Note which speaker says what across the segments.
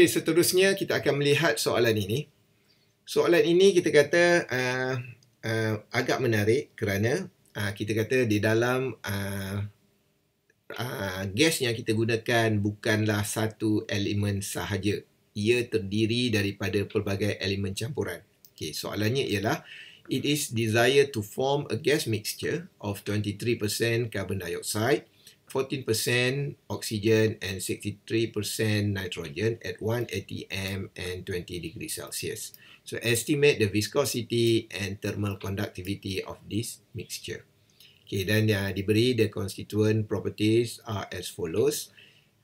Speaker 1: Okey, seterusnya kita akan melihat soalan ini. Soalan ini kita kata uh, uh, agak menarik kerana uh, kita kata di dalam uh, uh, gas yang kita gunakan bukanlah satu elemen sahaja. Ia terdiri daripada pelbagai elemen campuran. Okey, soalannya ialah it is desired to form a gas mixture of 23% carbon dioxide 14% oksigen and 63% nitrogen at 1 atm and 20 degree celsius so estimate the viscosity and thermal conductivity of this mixture okay then uh, diberi the constituent properties are as follows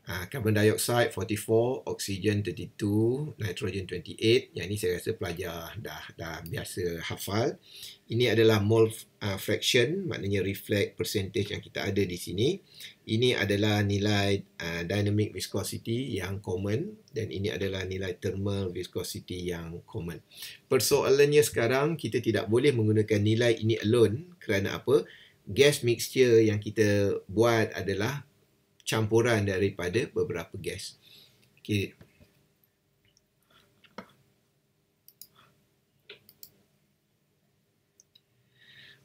Speaker 1: Ha, carbon dioxide 44, oksigen 32, nitrogen 28. Yang ini saya rasa pelajar dah dah biasa hafal. Ini adalah mole uh, fraction, maknanya reflect percentage yang kita ada di sini. Ini adalah nilai uh, dynamic viscosity yang common dan ini adalah nilai thermal viscosity yang common. Persoalannya sekarang kita tidak boleh menggunakan nilai ini alone kerana apa? Gas mixture yang kita buat adalah campuran daripada beberapa gas. Okay,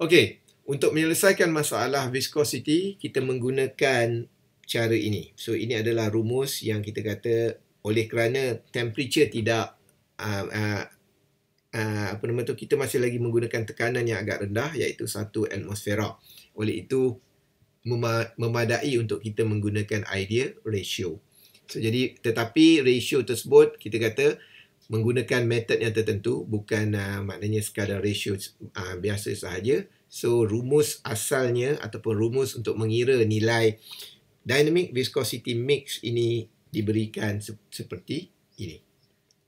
Speaker 1: Okey, untuk menyelesaikan masalah viscosity, kita menggunakan cara ini. So ini adalah rumus yang kita kata oleh kerana temperature tidak uh, uh, uh, apa nama tu kita masih lagi menggunakan tekanan yang agak rendah iaitu 1 atmosfera. Oleh itu memadai untuk kita menggunakan idea ratio. So, jadi tetapi ratio tersebut kita kata menggunakan method yang tertentu bukan uh, maknanya sekadar ratio uh, biasa sahaja. So rumus asalnya ataupun rumus untuk mengira nilai dynamic viscosity mix ini diberikan se seperti ini.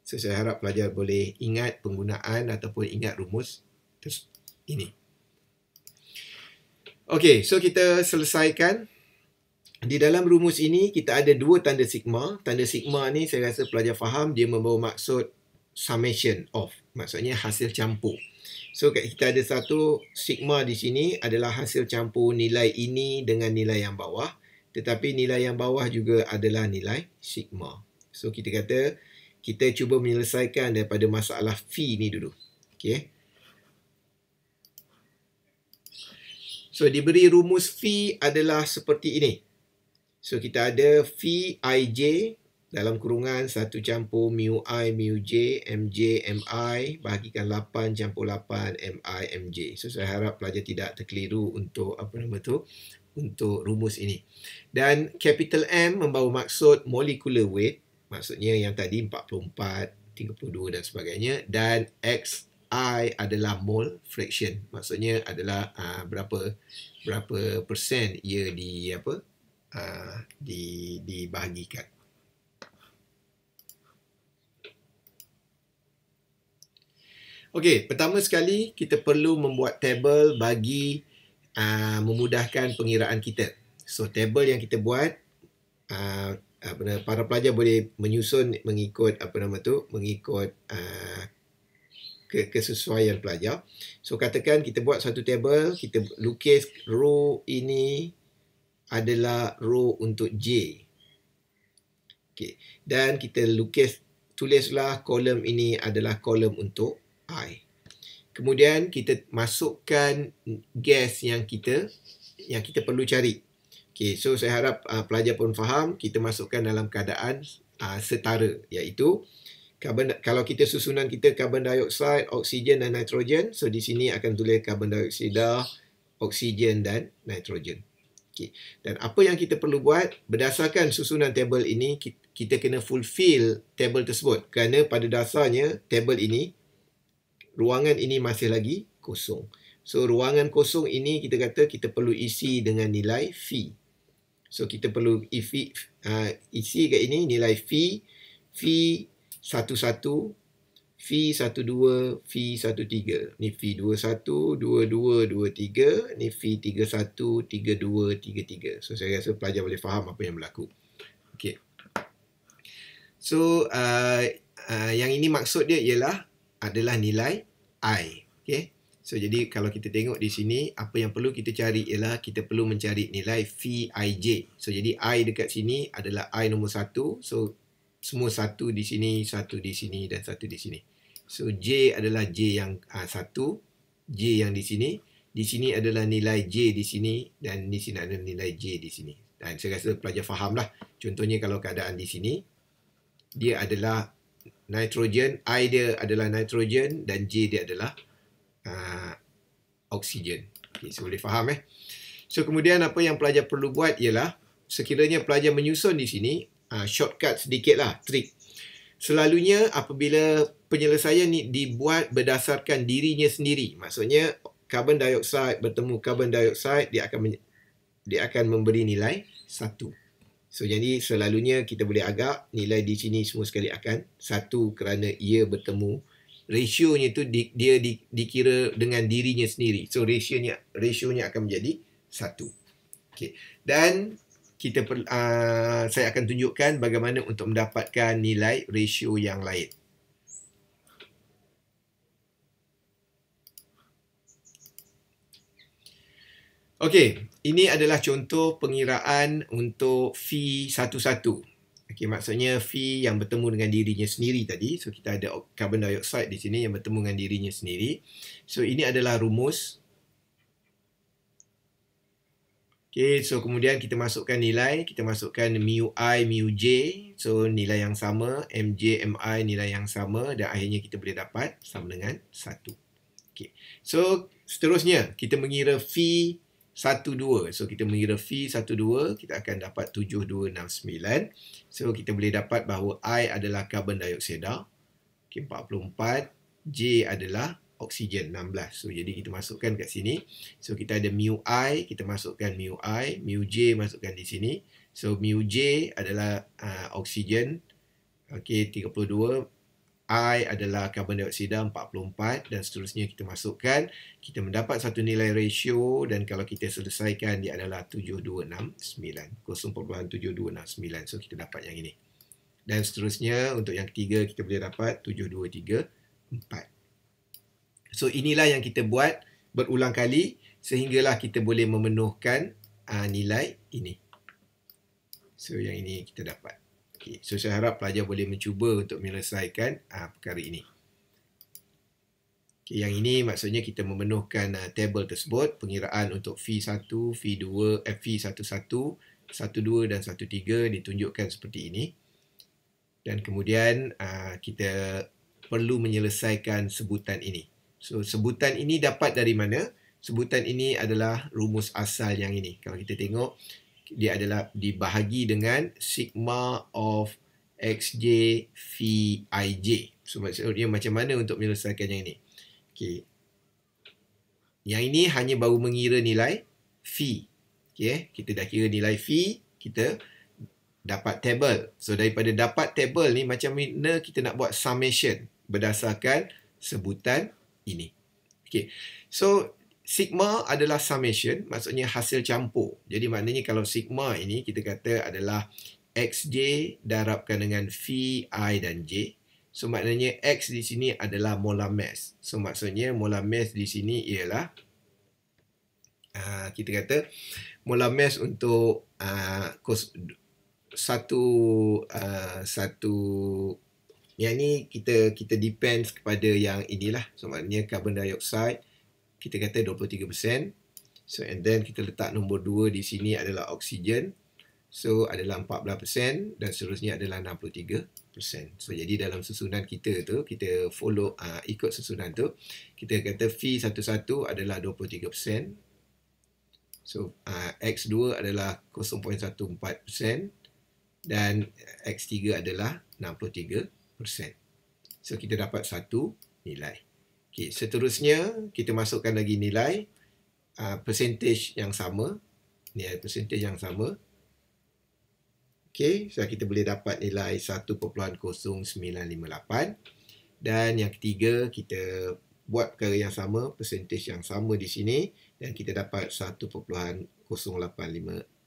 Speaker 1: So saya harap pelajar boleh ingat penggunaan ataupun ingat rumus ini. Okey, so kita selesaikan. Di dalam rumus ini, kita ada dua tanda sigma. Tanda sigma ni saya rasa pelajar faham, dia membawa maksud summation of. Maksudnya hasil campur. So, kita ada satu sigma di sini adalah hasil campur nilai ini dengan nilai yang bawah. Tetapi nilai yang bawah juga adalah nilai sigma. So, kita kata kita cuba menyelesaikan daripada masalah fee ni dulu. Okay. So diberi rumus phi adalah seperti ini. So kita ada phi ij dalam kurungan 1 campur mu i mu j mj mi bahagikan 8 campur 8 mi mj. So saya harap pelajar tidak terkeliru untuk apa nama tu untuk rumus ini. Dan capital M membawa maksud molecular weight maksudnya yang tadi 44 32 dan sebagainya dan X I adalah mole fraction. Maksudnya adalah uh, berapa berapa persen ia di apa uh, di dibahagikan. Okey, pertama sekali kita perlu membuat table bagi uh, memudahkan pengiraan kita. So table yang kita buat uh, para pelajar boleh menyusun mengikut apa nama tu mengikut uh, ke kesesuaian pelajar. So katakan kita buat satu table, kita lukis row ini adalah row untuk J. Okay. Dan kita lukis tulislah kolom ini adalah kolom untuk I. Kemudian kita masukkan guess yang kita yang kita perlu cari. Okay, so saya harap uh, pelajar pun faham kita masukkan dalam keadaan uh, setara iaitu carbon, kalau kita susunan kita carbon dioxide, oksigen dan nitrogen, so di sini akan tulis carbon dioxide, oksigen dan nitrogen. Okay. Dan apa yang kita perlu buat, berdasarkan susunan table ini, kita, kena fulfill table tersebut. Kerana pada dasarnya, table ini, ruangan ini masih lagi kosong. So, ruangan kosong ini kita kata kita perlu isi dengan nilai phi. So, kita perlu isi, uh, ah, isi kat ini nilai phi. Phi satu-satu, fi satu dua, fi satu tiga. Ni fi dua satu, dua dua, dua tiga. Ni fi tiga satu, tiga dua, tiga tiga. So, saya rasa pelajar boleh faham apa yang berlaku. Okay. So, uh, uh, yang ini maksud dia ialah adalah nilai I. Okay. So, jadi kalau kita tengok di sini, apa yang perlu kita cari ialah kita perlu mencari nilai phi ij. So, jadi i dekat sini adalah i nombor satu. So, semua satu di sini, satu di sini dan satu di sini. So J adalah J yang uh, satu, J yang di sini, di sini adalah nilai J di sini dan di sini adalah nilai J di sini. Dan saya rasa pelajar faham lah. Contohnya kalau keadaan di sini, dia adalah nitrogen, I dia adalah nitrogen dan J dia adalah uh, oksigen. Okay, so boleh faham eh. So kemudian apa yang pelajar perlu buat ialah sekiranya pelajar menyusun di sini, uh, shortcut sedikit lah, trik. Selalunya apabila penyelesaian ni dibuat berdasarkan dirinya sendiri, maksudnya carbon dioxide bertemu carbon dioxide, dia akan dia akan memberi nilai satu. So, jadi selalunya kita boleh agak nilai di sini semua sekali akan satu kerana ia bertemu ratio-nya tu di, dia di, dikira dengan dirinya sendiri. So, ratio-nya, akan menjadi satu. Okay. Dan kita per, uh, saya akan tunjukkan bagaimana untuk mendapatkan nilai ratio yang lain. Okey, ini adalah contoh pengiraan untuk fee satu-satu. Okey, maksudnya fee yang bertemu dengan dirinya sendiri tadi. So kita ada carbon dioxide di sini yang bertemu dengan dirinya sendiri. So ini adalah rumus Okay, so kemudian kita masukkan nilai, kita masukkan mu i, mu j, so nilai yang sama, mj, mi nilai yang sama dan akhirnya kita boleh dapat sama dengan 1. Okay. So, seterusnya kita mengira phi 1, 2. So, kita mengira phi 1, 2, kita akan dapat 7, 2, 6, 9. So, kita boleh dapat bahawa i adalah karbon dioksida, okay, 44, j adalah 0.4 oksigen 16. So jadi kita masukkan kat sini. So kita ada mu i, kita masukkan mu i, mu j masukkan di sini. So mu j adalah uh, oksigen okey 32, i adalah karbon dioksida 44 dan seterusnya kita masukkan, kita mendapat satu nilai ratio dan kalau kita selesaikan dia adalah 7269. 0.7269. So kita dapat yang ini. Dan seterusnya untuk yang ketiga kita boleh dapat 7234. So inilah yang kita buat berulang kali sehinggalah kita boleh memenuhkan uh, nilai ini. So yang ini kita dapat. Okay. So saya harap pelajar boleh mencuba untuk menyelesaikan uh, perkara ini. Okay, yang ini maksudnya kita memenuhkan uh, table tersebut, pengiraan untuk V1, V2, eh, V11, 12 dan 13 ditunjukkan seperti ini. Dan kemudian uh, kita perlu menyelesaikan sebutan ini. So sebutan ini dapat dari mana? Sebutan ini adalah rumus asal yang ini. Kalau kita tengok dia adalah dibahagi dengan sigma of xj phi ij. So maksudnya macam mana untuk menyelesaikan yang ini? Okay, Yang ini hanya baru mengira nilai phi. Okay, eh? kita dah kira nilai phi, kita dapat table. So daripada dapat table ni macam mana kita nak buat summation berdasarkan sebutan ini. Okay. So, sigma adalah summation, maksudnya hasil campur. Jadi, maknanya kalau sigma ini kita kata adalah xj darabkan dengan phi i dan j. So, maknanya x di sini adalah molar mass. So, maksudnya molar mass di sini ialah uh, kita kata molar mass untuk uh, kos, satu uh, satu yang ni kita kita depends kepada yang inilah. So maknanya carbon dioxide kita kata 23%. So and then kita letak nombor 2 di sini adalah oksigen. So adalah 14% dan seterusnya adalah 63%. So jadi dalam susunan kita tu kita follow uh, ikut susunan tu kita kata V satu-satu adalah 23%. So uh, ah, X2 adalah 0.14% dan X3 adalah 1%. So kita dapat satu nilai. Okay, seterusnya kita masukkan lagi nilai uh, percentage yang sama, nilai percentage yang sama. Okay, so kita boleh dapat nilai 1.0958 dan yang ketiga kita buat perkara yang sama, percentage yang sama di sini dan kita dapat 1.0858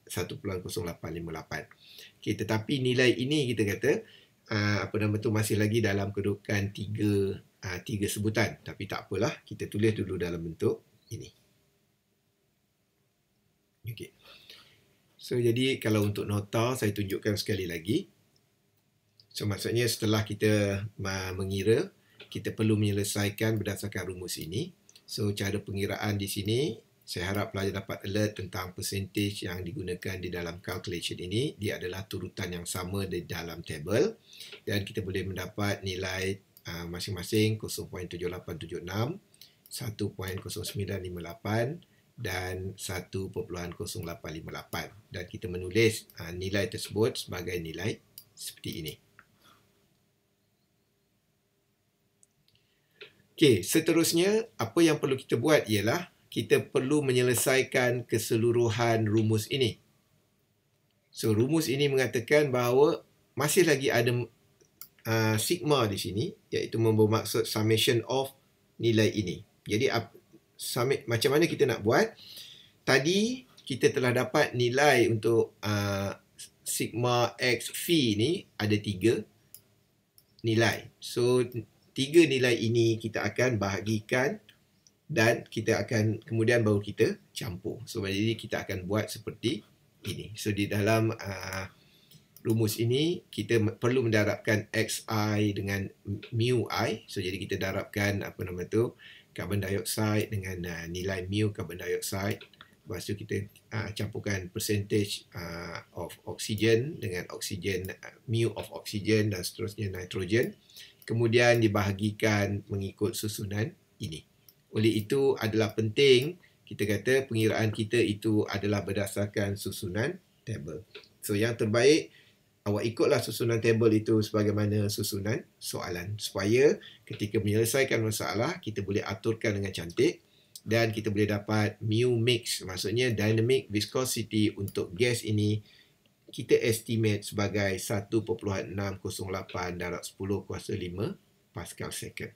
Speaker 1: 1.0858. Okay, tetapi nilai ini kita kata uh, apa nama tu masih lagi dalam kedudukan tiga uh, tiga sebutan tapi tak apalah kita tulis dulu dalam bentuk ini okey so jadi kalau untuk nota saya tunjukkan sekali lagi so maksudnya setelah kita uh, mengira kita perlu menyelesaikan berdasarkan rumus ini so cara pengiraan di sini saya harap pelajar dapat alert tentang percentage yang digunakan di dalam calculation ini. Dia adalah turutan yang sama di dalam table. Dan kita boleh mendapat nilai ah, masing-masing uh, 0.7876, 1.0958 dan 1.0858. Dan kita menulis uh, nilai tersebut sebagai nilai seperti ini. Okey, seterusnya apa yang perlu kita buat ialah kita perlu menyelesaikan keseluruhan rumus ini. So rumus ini mengatakan bahawa masih lagi ada uh, sigma di sini iaitu bermaksud summation of nilai ini. Jadi uh, summit, macam mana kita nak buat? Tadi kita telah dapat nilai untuk uh, sigma x phi ini ada tiga nilai. So tiga nilai ini kita akan bahagikan dan kita akan kemudian baru kita campur. So jadi kita akan buat seperti ini. So di dalam uh, rumus ini kita perlu mendarabkan xi dengan mu i. So jadi kita darabkan apa nama tu carbon dioxide dengan uh, nilai mu carbon dioxide. Lepas tu kita uh, campurkan percentage uh, of oxygen dengan oxygen uh, mu of oxygen dan seterusnya nitrogen. Kemudian dibahagikan mengikut susunan ini. Oleh itu adalah penting kita kata pengiraan kita itu adalah berdasarkan susunan table. So yang terbaik awak ikutlah susunan table itu sebagaimana susunan soalan supaya ketika menyelesaikan masalah kita boleh aturkan dengan cantik dan kita boleh dapat mu mix maksudnya dynamic viscosity untuk gas ini kita estimate sebagai 1.608 darab 10 kuasa 5 pascal second.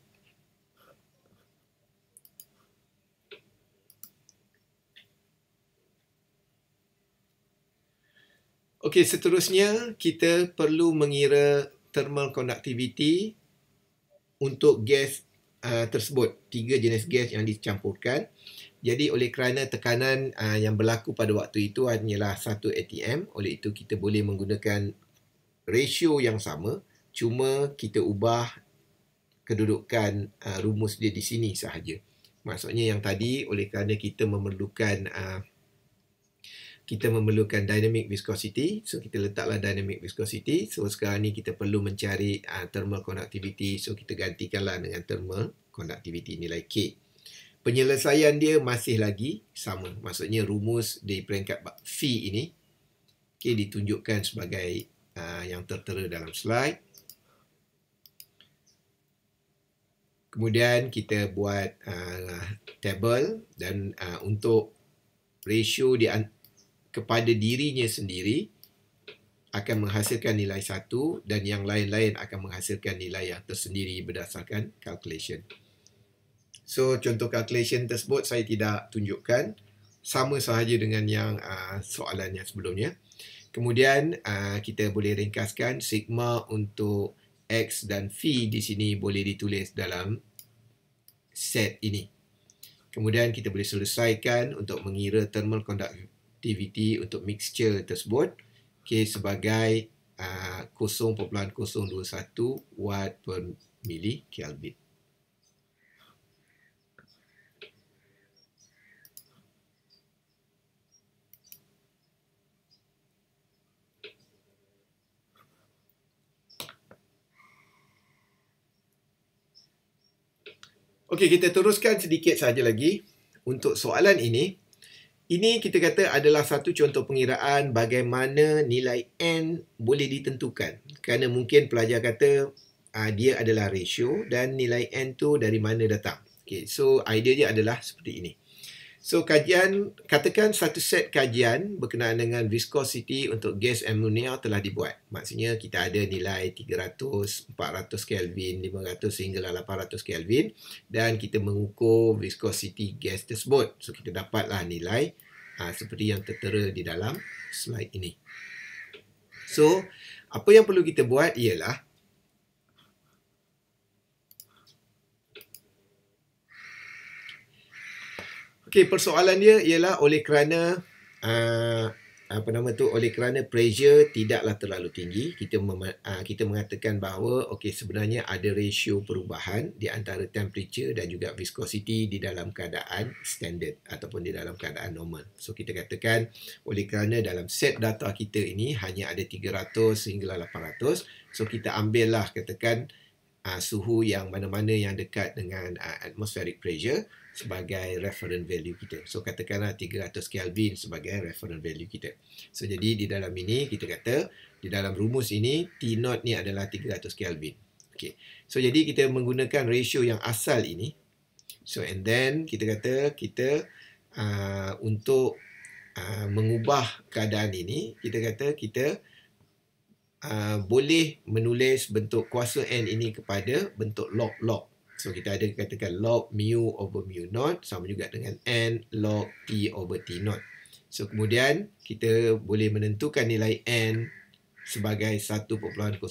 Speaker 1: Okey, seterusnya kita perlu mengira thermal conductivity untuk gas uh, tersebut. Tiga jenis gas yang dicampurkan. Jadi oleh kerana tekanan uh, yang berlaku pada waktu itu hanyalah 1 atm, oleh itu kita boleh menggunakan ratio yang sama, cuma kita ubah kedudukan uh, rumus dia di sini sahaja. Maksudnya yang tadi oleh kerana kita memerlukan uh, kita memerlukan dynamic viscosity so kita letaklah dynamic viscosity so sekarang ni kita perlu mencari uh, thermal conductivity so kita gantikanlah dengan thermal conductivity nilai K penyelesaian dia masih lagi sama maksudnya rumus di peringkat V ini K ditunjukkan sebagai uh, yang tertera dalam slide kemudian kita buat uh, table dan uh, untuk ratio di antara kepada dirinya sendiri akan menghasilkan nilai satu dan yang lain-lain akan menghasilkan nilai yang tersendiri berdasarkan calculation. So contoh calculation tersebut saya tidak tunjukkan sama sahaja dengan yang uh, ah, soalan yang sebelumnya. Kemudian uh, kita boleh ringkaskan sigma untuk x dan phi di sini boleh ditulis dalam set ini. Kemudian kita boleh selesaikan untuk mengira thermal conduct aktiviti untuk mixture tersebut okay, sebagai uh, 0.021 watt per mili Kelvin. Okey, kita teruskan sedikit saja lagi. Untuk soalan ini, ini kita kata adalah satu contoh pengiraan bagaimana nilai N boleh ditentukan. Kerana mungkin pelajar kata uh, dia adalah ratio dan nilai N tu dari mana datang. Okay, so idea dia adalah seperti ini. So kajian, katakan satu set kajian berkenaan dengan viscosity untuk gas ammonia telah dibuat. Maksudnya kita ada nilai 300, 400 Kelvin, 500 sehingga 800 lah Kelvin dan kita mengukur viscosity gas tersebut. So kita dapatlah nilai aa, ah, seperti yang tertera di dalam slide ini. So apa yang perlu kita buat ialah Okay, persoalan dia ialah oleh kerana uh, apa nama tu oleh kerana pressure tidaklah terlalu tinggi kita mem, uh, kita mengatakan bahawa okey sebenarnya ada ratio perubahan di antara temperature dan juga viscosity di dalam keadaan standard ataupun di dalam keadaan normal so kita katakan oleh kerana dalam set data kita ini hanya ada 300 hingga 800 so kita ambillah katakan uh, suhu yang mana-mana yang dekat dengan uh, atmospheric pressure sebagai reference value kita. So katakanlah 300 Kelvin sebagai reference value kita. So jadi di dalam ini kita kata di dalam rumus ini T naught ni adalah 300 Kelvin. Okay. So jadi kita menggunakan ratio yang asal ini. So and then kita kata kita uh, untuk uh, mengubah keadaan ini kita kata kita uh, boleh menulis bentuk kuasa n ini kepada bentuk log log. So kita ada katakan log mu over mu naught sama juga dengan n log t over t naught. So kemudian kita boleh menentukan nilai n sebagai 1.0451.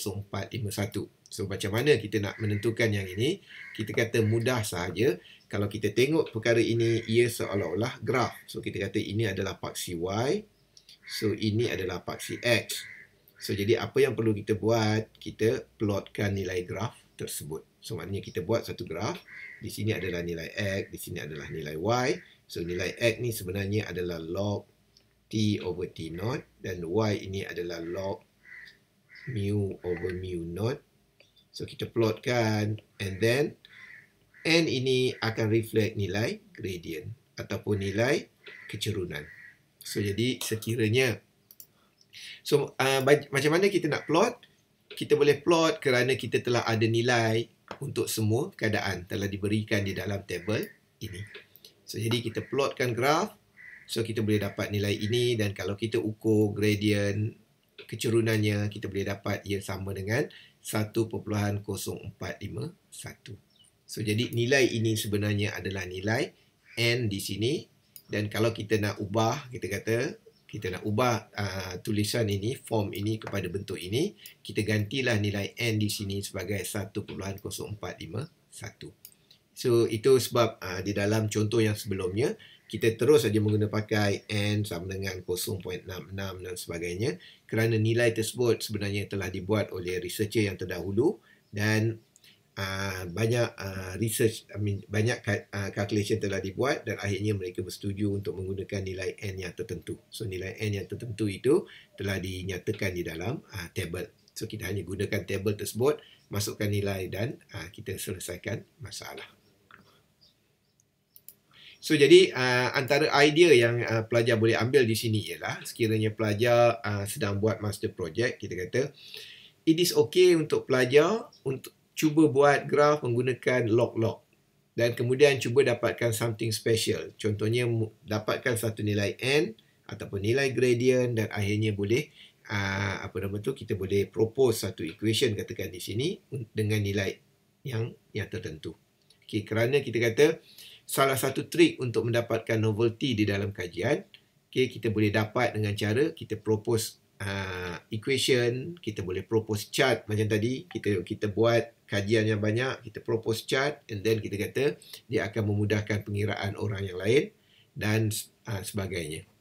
Speaker 1: So macam mana kita nak menentukan yang ini? Kita kata mudah sahaja kalau kita tengok perkara ini ia seolah-olah graf. So kita kata ini adalah paksi y. So ini adalah paksi x. So jadi apa yang perlu kita buat, kita plotkan nilai graf tersebut. So maknanya kita buat satu graf, di sini adalah nilai x, di sini adalah nilai y. So nilai x ni sebenarnya adalah log t over t naught dan y ini adalah log mu over mu naught. So kita plotkan and then n ini akan reflect nilai gradient ataupun nilai kecerunan. So jadi sekiranya So uh, macam mana kita nak plot? Kita boleh plot kerana kita telah ada nilai untuk semua keadaan telah diberikan di dalam table ini. So jadi kita plotkan graf. So kita boleh dapat nilai ini dan kalau kita ukur gradient kecerunannya kita boleh dapat ia sama dengan 1.0451. So jadi nilai ini sebenarnya adalah nilai n di sini dan kalau kita nak ubah kita kata kita nak ubah uh, tulisan ini, form ini kepada bentuk ini, kita gantilah nilai N di sini sebagai 1.0451. So, itu sebab uh, di dalam contoh yang sebelumnya, kita terus saja menggunakan pakai N sama dengan 0.66 dan sebagainya kerana nilai tersebut sebenarnya telah dibuat oleh researcher yang terdahulu dan Ah, banyak uh, research I mean, banyak uh, calculation telah dibuat dan akhirnya mereka bersetuju untuk menggunakan nilai n yang tertentu. So nilai n yang tertentu itu telah dinyatakan di dalam uh, table. So kita hanya gunakan table tersebut, masukkan nilai dan uh, kita selesaikan masalah. So jadi uh, antara idea yang uh, pelajar boleh ambil di sini ialah sekiranya pelajar uh, sedang buat master project kita kata it is okay untuk pelajar untuk cuba buat graf menggunakan log-log dan kemudian cuba dapatkan something special. Contohnya dapatkan satu nilai n ataupun nilai gradient dan akhirnya boleh uh, apa nama tu kita boleh propose satu equation katakan di sini dengan nilai yang yang tertentu. Okey kerana kita kata salah satu trick untuk mendapatkan novelty di dalam kajian, okey kita boleh dapat dengan cara kita propose Uh, equation kita boleh propose chart macam tadi kita kita buat kajian yang banyak, kita propose chart and then kita kata dia akan memudahkan pengiraan orang yang lain dan uh, sebagainya.